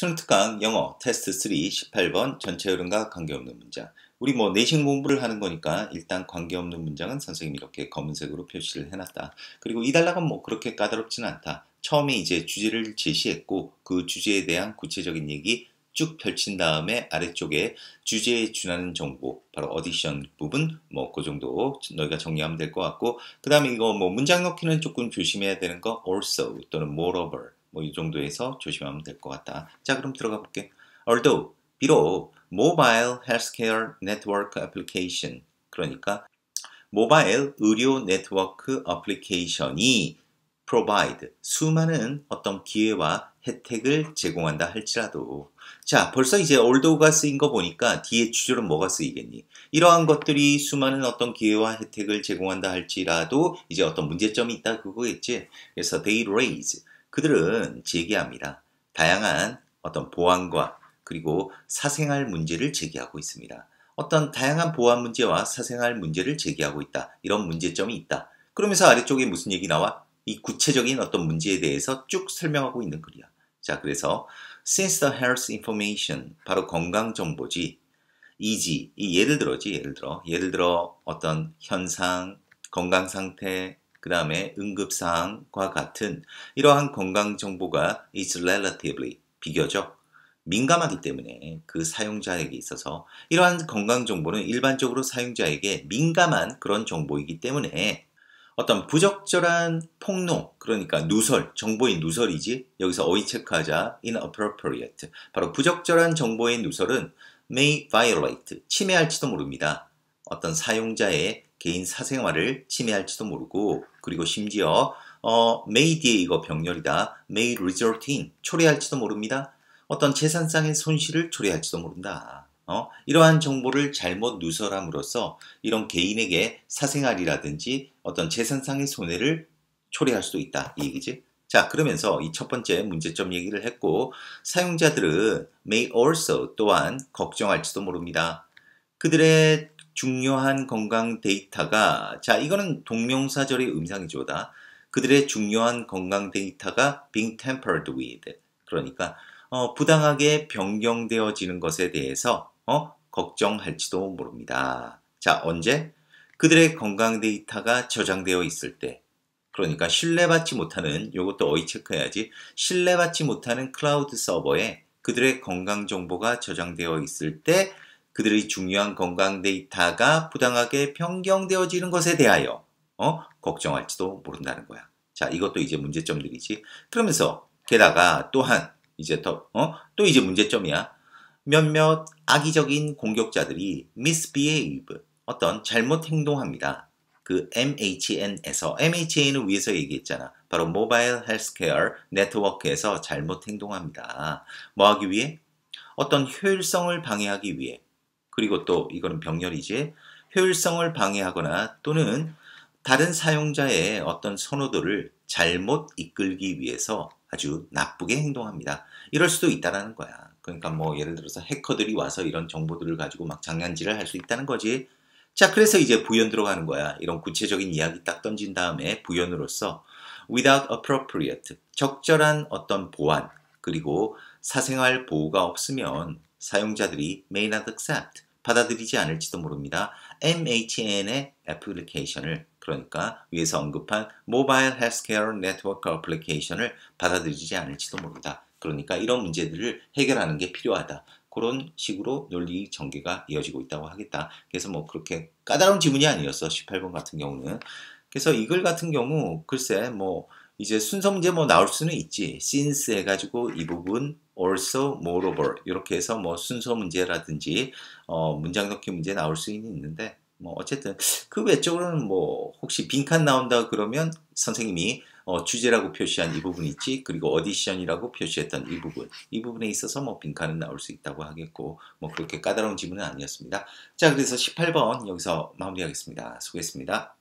수능 특강 영어 테스트 3 18번 전체 흐름과 관계없는 문장 우리 뭐 내신 공부를 하는 거니까 일단 관계없는 문장은 선생님이 이렇게 검은색으로 표시를 해놨다. 그리고 이 단락은 뭐 그렇게 까다롭지는 않다. 처음에 이제 주제를 제시했고 그 주제에 대한 구체적인 얘기 쭉 펼친 다음에 아래쪽에 주제에 준하는 정보 바로 어디션 부분 뭐 그 정도 너희가 정리하면 될 것 같고 그 다음에 이거 뭐 문장 넣기는 조금 조심해야 되는 거 also 또는 moreover 뭐이 정도에서 조심하면 될 것 같다. 자 그럼 들어가 볼게. Although 비록 Mobile Healthcare Network Application 그러니까 모바일 의료 네트워크 애플리케이션이 provide 수많은 어떤 기회와 혜택을 제공한다 할지라도 자 벌써 이제 allthough가 쓰인 거 보니까 뒤에 주절은 뭐가 쓰이겠니 이러한 것들이 수많은 어떤 기회와 혜택을 제공한다 할지라도 이제 어떤 문제점이 있다 그거겠지 그래서 they raise 그들은 제기합니다. 다양한 어떤 보안과 그리고 사생활 문제를 제기하고 있습니다. 어떤 다양한 보안 문제와 사생활 문제를 제기하고 있다. 이런 문제점이 있다. 그러면서 아래쪽에 무슨 얘기 나와? 이 구체적인 어떤 문제에 대해서 쭉 설명하고 있는 글이야. 자, 그래서 since the health information 바로 건강 정보지 이지 이 예를 들어지 예를 들어 예를 들어 어떤 현상 건강 상태 그 다음에 응급사항과 같은 이러한 건강 정보가 is relatively 비교적 민감하기 때문에 그 사용자에게 있어서 이러한 건강 정보는 일반적으로 사용자에게 민감한 그런 정보이기 때문에 어떤 부적절한 폭로, 그러니까 누설, 정보인 누설이지 여기서 어휘 체크하자 inappropriate. 바로 부적절한 정보인 누설은 may violate, 침해할지도 모릅니다. 어떤 사용자의 개인 사생활을 침해할지도 모르고 그리고 심지어 어, may 뒤에 이거 병렬이다. may result in 초래할지도 모릅니다. 어떤 재산상의 손실을 초래할지도 모른다. 어? 이러한 정보를 잘못 누설함으로써 이런 개인에게 사생활이라든지 어떤 재산상의 손해를 초래할 수도 있다. 이 얘기지. 자, 그러면서 이 첫 번째 문제점 얘기를 했고 사용자들은 may also 또한 걱정할지도 모릅니다. 그들의 중요한 건강 데이터가 자 이거는 동명사절의 음상이죠다. 그들의 중요한 건강 데이터가 being tampered with 그러니까 어, 부당하게 변경되어지는 것에 대해서 어, 걱정할지도 모릅니다. 자 언제 그들의 건강 데이터가 저장되어 있을 때 그러니까 신뢰받지 못하는 이것도 어이 체크해야지 신뢰받지 못하는 클라우드 서버에 그들의 건강 정보가 저장되어 있을 때 그들의 중요한 건강 데이터가 부당하게 변경되어지는 것에 대하여 어? 걱정할지도 모른다는 거야. 자, 이것도 이제 문제점들이지. 그러면서 게다가 또한 이제 더, 어? 또 이제 문제점이야. 몇몇 악의적인 공격자들이 misbehave, 어떤 잘못 행동합니다. 그 MHN에서, m h n 을위해서 얘기했잖아. 바로 모바일 헬스케어 네트워크에서 잘못 행동합니다. 뭐 하기 위해? 어떤 효율성을 방해하기 위해 그리고 또 이거는 병렬이지 효율성을 방해하거나 또는 다른 사용자의 어떤 선호도를 잘못 이끌기 위해서 아주 나쁘게 행동합니다. 이럴 수도 있다라는 거야. 그러니까 뭐 예를 들어서 해커들이 와서 이런 정보들을 가지고 막 장난질을 할 수 있다는 거지. 자, 그래서 이제 부연 들어가는 거야. 이런 구체적인 이야기 딱 던진 다음에 부연으로서 without appropriate, 적절한 어떤 보안, 그리고 사생활 보호가 없으면 사용자들이 may not accept, 받아들이지 않을지도 모릅니다. MHN의 애플리케이션을 그러니까 위에서 언급한 모바일 헬스케어 네트워크 어플리케이션을 받아들이지 않을지도 모른다. 그러니까 이런 문제들을 해결하는 게 필요하다. 그런 식으로 논리 전개가 이어지고 있다고 하겠다. 그래서 뭐 그렇게 까다로운 지문이 아니었어. 18번 같은 경우는. 그래서 이글 같은 경우 글쎄 뭐 이제 순서 문제 뭐 나올 수는 있지. since 해가지고 이 부분 also, moreover 이렇게 해서 뭐 순서 문제라든지 어, 문장 넣기 문제 나올 수는 있는데 뭐 어쨌든 그 외적으로는 뭐 혹시 빈칸 나온다 그러면 선생님이 어, 주제라고 표시한 이 부분 있지 그리고 어디션이라고 표시했던 이 부분 이 부분에 있어서 뭐 빈칸은 나올 수 있다고 하겠고 뭐 그렇게 까다로운 질문은 아니었습니다 자 그래서 18번 여기서 마무리하겠습니다 수고했습니다